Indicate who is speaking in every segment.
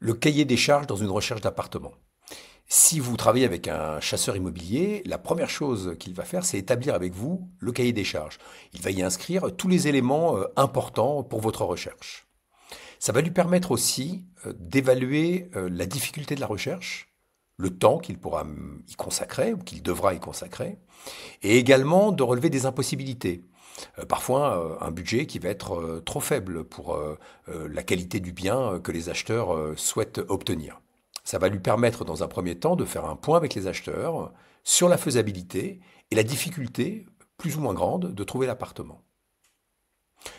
Speaker 1: le cahier des charges dans une recherche d'appartement. Si vous travaillez avec un chasseur immobilier, la première chose qu'il va faire, c'est établir avec vous le cahier des charges. Il va y inscrire tous les éléments euh, importants pour votre recherche. Ça va lui permettre aussi euh, d'évaluer euh, la difficulté de la recherche, le temps qu'il pourra hum, y consacrer ou qu'il devra y consacrer, et également de relever des impossibilités. Euh, parfois euh, un budget qui va être euh, trop faible pour la qualité du bien que les acheteurs souhaitent obtenir. Ça va lui permettre dans un premier temps de faire un point avec les acheteurs sur la faisabilité et la difficulté, plus ou moins grande, de trouver l'appartement.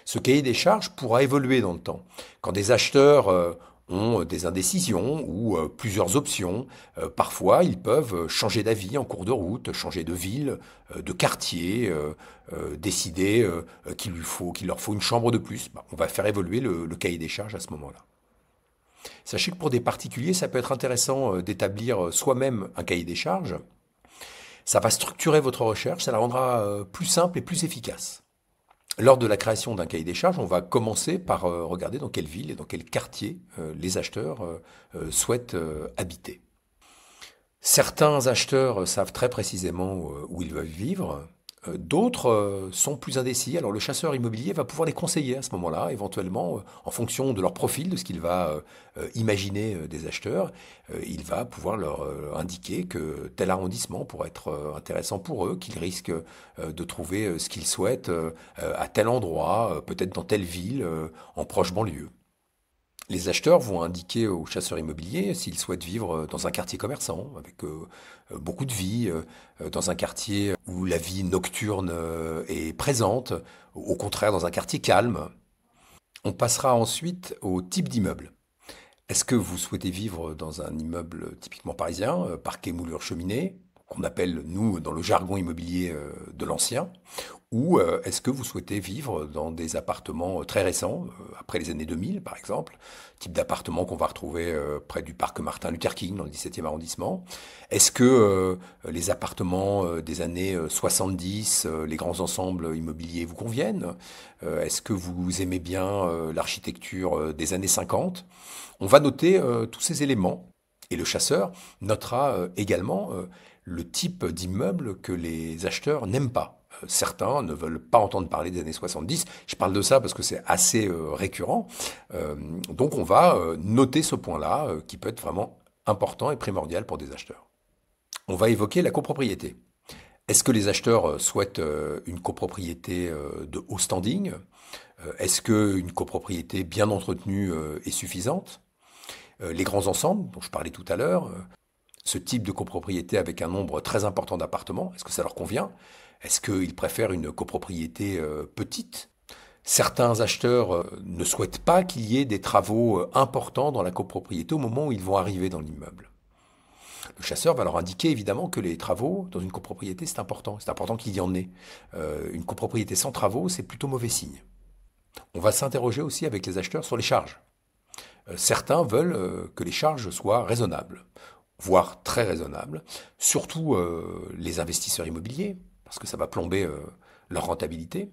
Speaker 1: Ce cahier des charges pourra évoluer dans le temps. Quand des acheteurs ont euh, des indécisions ou euh, plusieurs options. Euh, parfois, ils peuvent changer d'avis en cours de route, changer de ville, de quartier, décider qu'il leur faut une chambre de plus. Bah, on va faire évoluer le cahier des charges à ce moment-là. Sachez que pour des particuliers, ça peut être intéressant d'établir soi-même un cahier des charges. Ça va structurer votre recherche, ça la rendra plus simple et plus efficace. Lors de la création d'un cahier des charges, on va commencer par euh, regarder dans quelle ville et dans quel quartier euh, les acheteurs euh, souhaitent habiter. Certains acheteurs savent très précisément où ils veulent vivre, euh, d'autres euh, sont plus indécis. Alors le chasseur immobilier va pouvoir les conseiller à ce moment-là, éventuellement, euh, en fonction de leur profil, de ce qu'il va imaginer des acheteurs. Il va pouvoir leur indiquer que tel arrondissement pourrait être intéressant pour eux, qu'ils risquent de trouver ce qu'ils souhaitent à tel endroit, peut-être dans telle ville, en proche banlieue. Les acheteurs vont indiquer aux chasseurs immobiliers s'ils souhaitent vivre euh, dans un quartier commerçant, avec euh, euh, beaucoup de vie, dans un quartier où la vie nocturne est présente, au contraire dans un quartier calme. On passera ensuite au type d'immeuble. Est-ce que vous souhaitez vivre dans un immeuble typiquement parisien, parquet, moulure, cheminée qu'on appelle, nous, dans le jargon immobilier euh, de l'ancien, ou euh, est-ce que vous souhaitez vivre dans des appartements euh, très récents, après les années 2000 par exemple, type d'appartement qu'on va retrouver près du parc Martin Luther King dans le 17e arrondissement Est-ce que les appartements des années 70, les grands ensembles immobiliers vous conviennent Est-ce que vous aimez bien l'architecture des années 50 On va noter tous ces éléments et le chasseur notera également le type d'immeuble que les acheteurs n'aiment pas. Euh, certains ne veulent pas entendre parler des années 70. Je parle de ça parce que c'est assez euh, récurrent. Euh, donc on va noter ce point-là qui peut être vraiment important et primordial pour des acheteurs. On va évoquer la copropriété. Est-ce que les acheteurs souhaitent une copropriété de haut standing Est-ce qu'une copropriété bien entretenue est suffisante les grands ensembles dont je parlais tout à l'heure, ce type de copropriété avec un nombre très important d'appartements Est-ce que ça leur convient Est-ce qu'ils préfèrent une copropriété euh, petite Certains acheteurs euh, ne souhaitent pas qu'il y ait des travaux euh, importants dans la copropriété au moment où ils vont arriver dans l'immeuble. Le chasseur va leur indiquer évidemment que les travaux dans une copropriété, c'est important. C'est important qu'il y en ait. une copropriété sans travaux, c'est plutôt mauvais signe. On va s'interroger aussi avec les acheteurs sur les charges. Certains veulent que les charges soient raisonnables voire très raisonnable, surtout euh, les investisseurs immobiliers, parce que ça va plomber euh, leur rentabilité.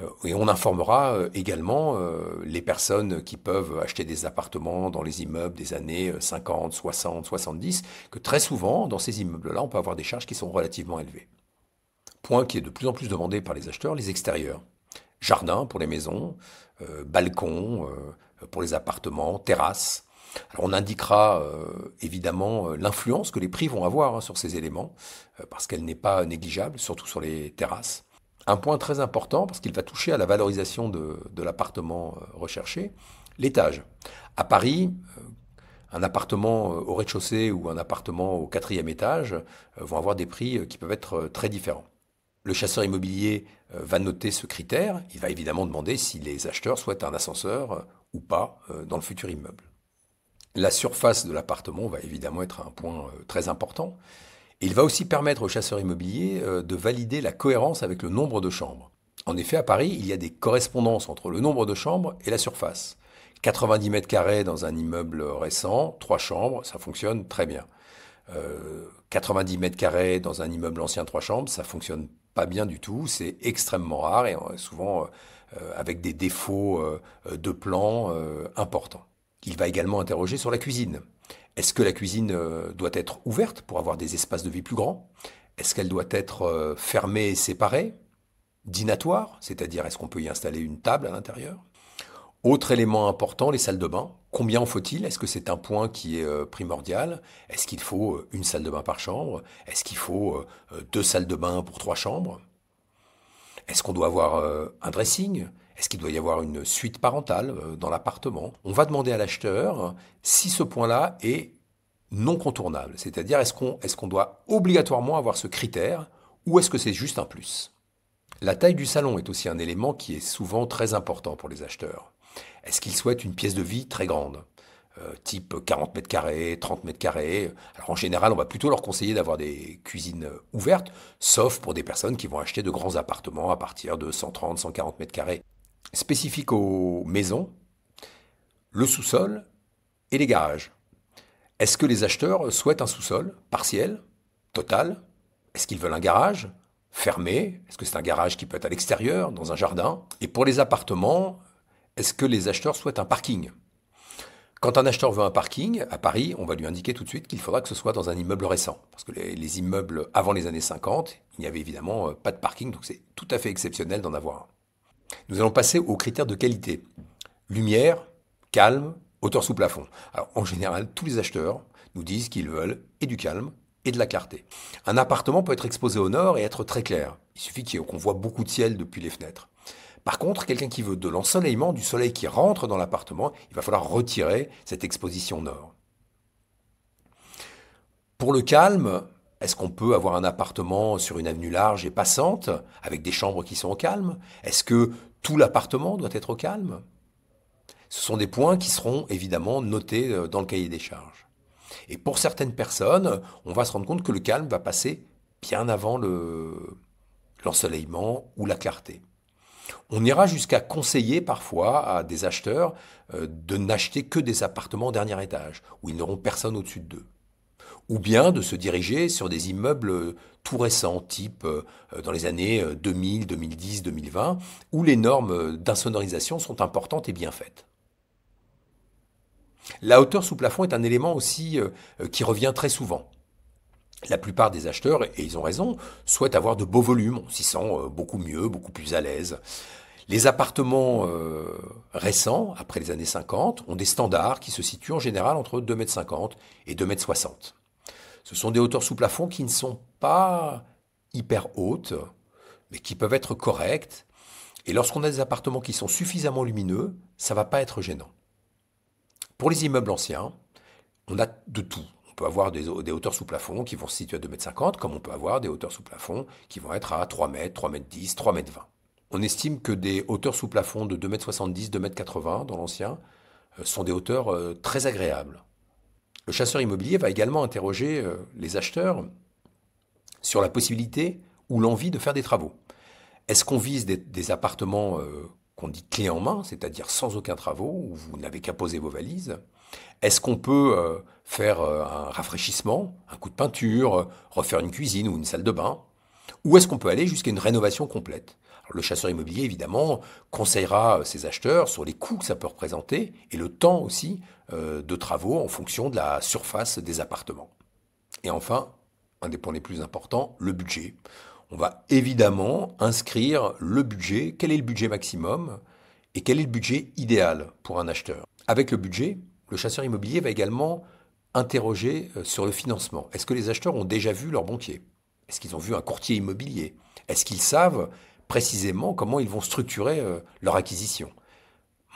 Speaker 1: Euh, et on informera également les personnes qui peuvent acheter des appartements dans les immeubles des années 50, 60, 70, que très souvent, dans ces immeubles-là, on peut avoir des charges qui sont relativement élevées. Point qui est de plus en plus demandé par les acheteurs, les extérieurs. Jardin pour les maisons, balcon pour les appartements, terrasse. Alors on indiquera euh, évidemment euh, l'influence que les prix vont avoir hein, sur ces éléments, euh, parce qu'elle n'est pas négligeable, surtout sur les terrasses. Un point très important, parce qu'il va toucher à la valorisation de, de l'appartement recherché, l'étage. À Paris, un appartement au rez-de-chaussée ou un appartement au quatrième étage vont avoir des prix qui peuvent être très différents. Le chasseur immobilier va noter ce critère. Il va évidemment demander si les acheteurs souhaitent un ascenseur ou pas dans le futur immeuble. La surface de l'appartement va évidemment être un point euh, très important. Il va aussi permettre aux chasseurs immobiliers euh, de valider la cohérence avec le nombre de chambres. En effet, à Paris, il y a des correspondances entre le nombre de chambres et la surface. 90 mètres carrés dans un immeuble récent, trois chambres, ça fonctionne très bien. 90 euh, mètres carrés dans un immeuble ancien, trois chambres, ça fonctionne pas bien du tout, c'est extrêmement rare et souvent avec des défauts de plan importants. Il va également interroger sur la cuisine. Est-ce que la cuisine euh, doit être ouverte pour avoir des espaces de vie plus grands Est-ce qu'elle doit être euh, fermée et séparée Dinatoire, c'est-à-dire est-ce qu'on peut y installer une table à l'intérieur autre élément important, les salles de bain. Combien en faut-il Est-ce que c'est un point qui est euh, primordial Est-ce qu'il faut une salle de bain par chambre Est-ce qu'il faut deux salles de bain pour trois chambres Est-ce qu'on doit avoir un dressing est-ce qu'il doit y avoir une suite parentale euh, dans l'appartement On va demander à l'acheteur si ce point-là est non contournable, c'est-à-dire est-ce qu'on est doit obligatoirement avoir ce critère ou est-ce que c'est juste un plus La taille du salon est aussi un élément qui est souvent très important pour les acheteurs. Est-ce qu'ils souhaitent une pièce de vie très grande euh, type 40 mètres carrés, 30 mètres carrés. Alors en général, on va plutôt leur conseiller d'avoir des cuisines ouvertes, sauf pour des personnes qui vont acheter de grands appartements à partir de 130, 140 mètres carrés spécifique aux maisons, le sous-sol et les garages. Est-ce que les acheteurs souhaitent un sous-sol partiel, total Est-ce qu'ils veulent un garage fermé Est-ce que c'est un garage qui peut être à l'extérieur, dans un jardin Et pour les appartements, est-ce que les acheteurs souhaitent un parking quand un acheteur veut un parking, à Paris, on va lui indiquer tout de suite qu'il faudra que ce soit dans un immeuble récent. Parce que les, immeubles avant les années 50, il n'y avait évidemment euh, pas de parking, donc c'est tout à fait exceptionnel d'en avoir un. Nous allons passer aux critères de qualité. Lumière, calme, hauteur sous plafond. en général, tous les acheteurs nous disent qu'ils veulent et du calme et de la clarté. Un appartement peut être exposé au nord et être très clair. Il suffit qu'on voit beaucoup de ciel depuis les fenêtres. Par contre, quelqu'un qui veut de l'ensoleillement, du soleil qui rentre dans l'appartement, il va falloir retirer cette exposition nord. Pour le calme, est-ce qu'on peut avoir un appartement sur une avenue large et passante, avec des chambres qui sont au calme Est-ce que tout l'appartement doit être au calme Ce sont des points qui seront évidemment notés euh, dans le cahier des charges. Et pour certaines personnes, on va se rendre compte que le calme va passer bien avant l'ensoleillement ou la clarté. On ira jusqu'à conseiller parfois à des acheteurs euh, de n'acheter que des appartements au dernier étage, où ils n'auront personne au-dessus d'eux ou bien de se diriger sur des immeubles euh, tout récents, type euh, dans les années 2000, 2010, 2020, où les normes euh, d'insonorisation sont importantes et bien faites. La hauteur sous plafond est un élément aussi qui revient très souvent. La plupart des acheteurs, et ils ont raison, souhaitent avoir de beaux volumes, on s'y sent beaucoup mieux, beaucoup plus à l'aise. Les appartements récents, après les années 50, ont des standards qui se situent en général entre 2,50 m et 2,60 m. Ce sont des hauteurs sous plafond qui ne sont pas hyper hautes, mais qui peuvent être correctes. Et lorsqu'on a des appartements qui sont suffisamment lumineux, ça ne va pas être gênant. Pour les immeubles anciens, on a de tout. On peut avoir des, hauteurs sous plafond qui vont se situer à 2,50 m, comme on peut avoir des hauteurs sous plafond qui vont être à 3 m, 3 m 10, 3 m 20. On estime que des hauteurs sous plafond de 2,70 m, 2,80 m dans l'ancien euh, sont des hauteurs euh, très agréables. Le chasseur immobilier va également interroger euh, les acheteurs sur la possibilité ou l'envie de faire des travaux. Est-ce qu'on vise des, appartements euh, qu'on dit clés en main, c'est-à-dire sans aucun travaux, où vous n'avez qu'à poser vos valises Est-ce qu'on peut euh, faire un rafraîchissement, un coup de peinture, refaire une cuisine ou une salle de bain Ou est-ce qu'on peut aller jusqu'à une rénovation complète le chasseur immobilier, évidemment, conseillera euh, ses acheteurs sur les coûts que ça peut représenter et le temps aussi euh, de travaux en fonction de la surface des appartements. Et enfin, un des points les plus importants, le budget. On va évidemment inscrire le budget, quel est le budget maximum et quel est le budget idéal pour un acheteur. Avec le budget, le chasseur immobilier va également interroger euh, sur le financement. Est-ce que les acheteurs ont déjà vu leur banquier Est-ce qu'ils ont vu un courtier immobilier Est-ce qu'ils savent précisément comment ils vont structurer euh, leur acquisition.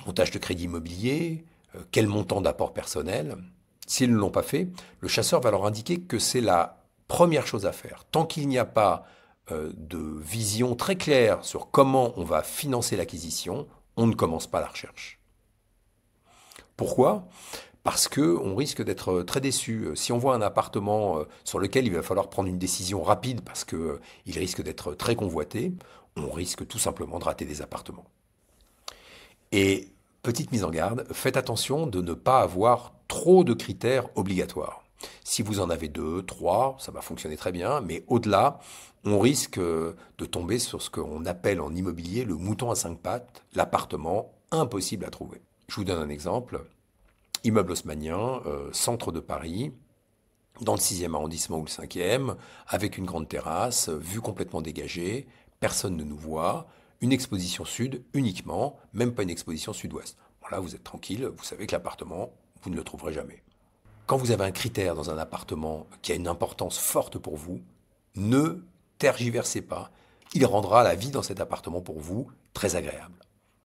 Speaker 1: Montage de crédit immobilier, euh, quel montant d'apport personnel. S'ils ne l'ont pas fait, le chasseur va leur indiquer que c'est la première chose à faire. Tant qu'il n'y a pas euh, de vision très claire sur comment on va financer l'acquisition, on ne commence pas la recherche. Pourquoi Parce qu'on risque d'être très déçu. Si on voit un appartement sur lequel il va falloir prendre une décision rapide parce qu'il risque d'être très convoité, on risque tout simplement de rater des appartements. Et petite mise en garde, faites attention de ne pas avoir trop de critères obligatoires. Si vous en avez deux, trois, ça va fonctionner très bien, mais au-delà, on risque euh, de tomber sur ce qu'on appelle en immobilier le mouton à cinq pattes, l'appartement impossible à trouver. Je vous donne un exemple. Immeuble haussmanien, euh, centre de Paris, dans le 6e arrondissement ou le 5e, avec une grande terrasse, euh, vue complètement dégagée, personne ne nous voit, une exposition sud uniquement, même pas une exposition sud-ouest. là, vous êtes tranquille, vous savez que l'appartement, vous ne le trouverez jamais. Quand vous avez un critère dans un appartement qui a une importance forte pour vous, ne tergiversez pas. Il rendra la vie dans cet appartement pour vous très agréable.